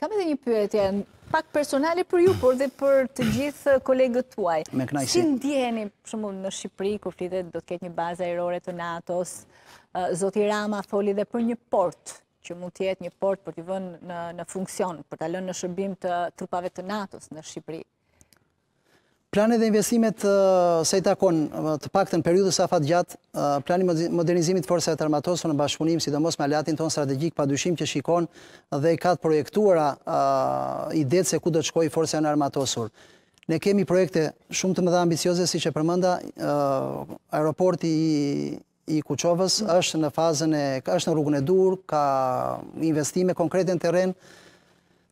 Kam edhe një pyetje, pak personale për ju, por dhe për të gjithë kolegët tuaj. Me knajsi. Si ndjeni, shumë në Shqipëri, kur flitet, do të ketë një bazë erore të NATO-s, Zoti Rama foli dhe për një port, që mund tjetë një port për të vënë në funksion, për të alën në shërbim të trupave të NATO-s në Shqipëri. Plane dhe investimet se i takon të pak të në periudës afat gjatë, plani modernizimit forse e të armatosë në bashkëpunim, si mos me alatin tonë strategik pa dyshim që shikon dhe i ka projektuara i detë se ku do të shkoj forse e në armatosur. Ne kemi projekte shumë të më dha ambicioze, si që përmënda aeroporti i Kuqovës, është në fazën e, është në rrugën e dur, ka investime konkrete në teren.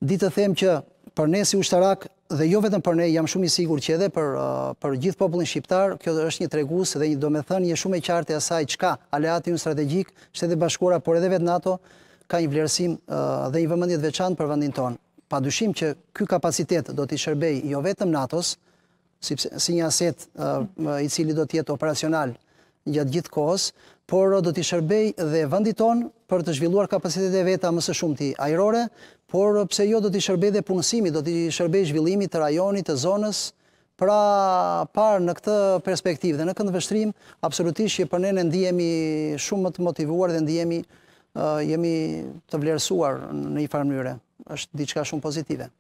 Ditë të them që për nesë ushtarak, Dhe jo vetëm për ne, jam shumë i sigur që edhe uh, për gjithë popullin shqiptar, kjo është një tregus dhe një do me thënë një shumë e qartë e asaj qka aleati unë strategjik, që edhe bashkora, por edhe vetë NATO, ka një vlerësim uh, dhe një vëmëndjet veçan për vëndin tonë. Pa dushim që kjo kapacitet do t'i shërbej jo vetëm NATO-s, si një aset uh, i cili do t'jetë operacional gjatë gjithë kohës, por do t'i shërbej dhe vanditon për të zhvilluar kapacitetet e veta mësë shumë ti ajrore, por pse jo do t'i shërbej dhe punësimi, do t'i shërbej zhvillimi të rajonit, të zonës, pra parë në këtë perspektiv dhe në këndë vështrim, absolutisht që për ne në ndihemi shumë më të motivuar dhe ndihemi jemi të vlerësuar në një farmyre. është diçka shumë pozitive.